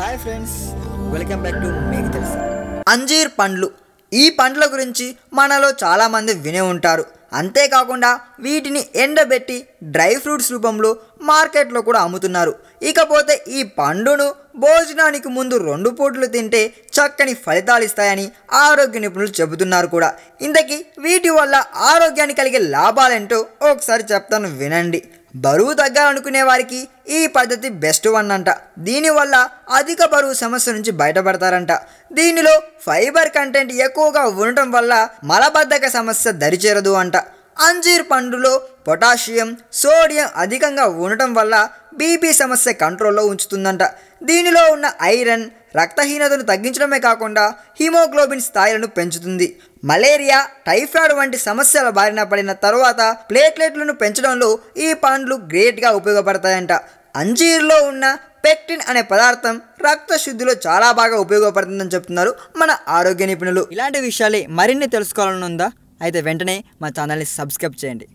hi friends welcome back to మీకు తెలుసు అంజీర్ పండ్లు ఈ పండ్ల గురించి మనలో చాలామంది వినే ఉంటారు అంతేకాకుండా వీటిని ఎండబెట్టి డ్రై ఫ్రూట్స్ రూపంలో మార్కెట్లో కూడా అమ్ముతున్నారు ఇకపోతే ఈ పండును భోజనానికి ముందు రెండు పూటలు తింటే చక్కని ఫలితాలు ఇస్తాయని ఆరోగ్య నిపుణులు చెబుతున్నారు కూడా ఇంతకీ వీటి వల్ల ఆరోగ్యానికి కలిగే లాభాలేంటో ఒకసారి చెప్తాను వినండి బరువు తగ్గాలనుకునే వారికి ఈ పద్ధతి బెస్ట్ వన్ అంట దీనివల్ల అధిక బరువు సమస్య నుంచి బయటపడతారంట దీనిలో ఫైబర్ కంటెంట్ ఎక్కువగా ఉండటం వల్ల మలబద్ధక సమస్య దరిచేరదు అంట అంజీర్ పండులో పొటాషియం సోడియం అధికంగా ఉండటం వల్ల బీపీ సమస్య కంట్రోల్లో ఉంచుతుందంట దీనిలో ఉన్న ఐరన్ రక్తహీనతను తగ్గించడమే కాకుండా హీమోగ్లోబిన్ స్థాయిలను పెంచుతుంది మలేరియా టైఫాయిడ్ వంటి సమస్యల బారిన పడిన తరువాత ప్లేట్లెట్లను పెంచడంలో ఈ పండ్లు గ్రేట్గా ఉపయోగపడతాయంట అంజీర్లో ఉన్న పెక్టిన్ అనే పదార్థం రక్త శుద్ధిలో చాలా బాగా ఉపయోగపడుతుందని చెప్తున్నారు మన ఆరోగ్య నిపుణులు ఇలాంటి విషయాలే మరిన్ని తెలుసుకోవాలనుందా అయితే వెంటనే మా ఛానల్ని సబ్స్క్రైబ్ చేయండి